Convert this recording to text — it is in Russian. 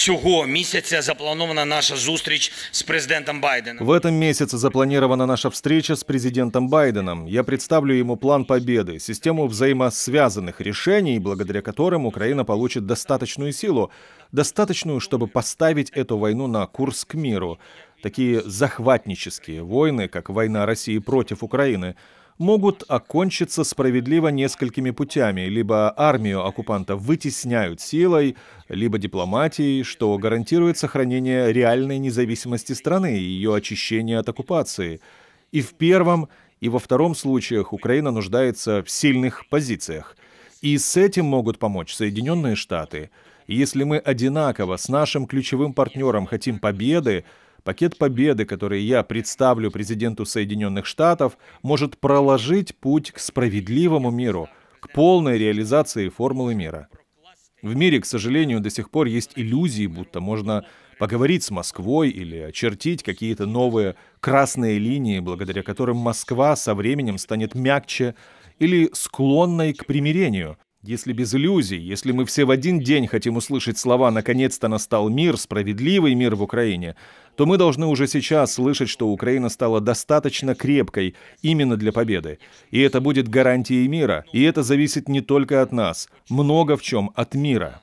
Цього месяца запланована наша зустріч с президентом Байденом. В этом месяце запланирована наша встреча с президентом Байденом. Я представлю ему план победы, систему взаимосвязанных решений, благодаря которым Украина получит достаточную силу, достаточную, чтобы поставить эту войну на курс к миру. Такие захватнические войны, как война России против Украины, могут окончиться справедливо несколькими путями. Либо армию оккупанта вытесняют силой, либо дипломатией, что гарантирует сохранение реальной независимости страны и ее очищение от оккупации. И в первом, и во втором случаях Украина нуждается в сильных позициях. И с этим могут помочь Соединенные Штаты. Если мы одинаково с нашим ключевым партнером хотим победы, Пакет победы, который я представлю президенту Соединенных Штатов, может проложить путь к справедливому миру, к полной реализации формулы мира. В мире, к сожалению, до сих пор есть иллюзии, будто можно поговорить с Москвой или очертить какие-то новые красные линии, благодаря которым Москва со временем станет мягче или склонной к примирению, если без иллюзий, если мы все в один день хотим услышать слова «наконец-то настал мир, справедливый мир в Украине», то мы должны уже сейчас слышать, что Украина стала достаточно крепкой именно для победы. И это будет гарантией мира, и это зависит не только от нас, много в чем от мира.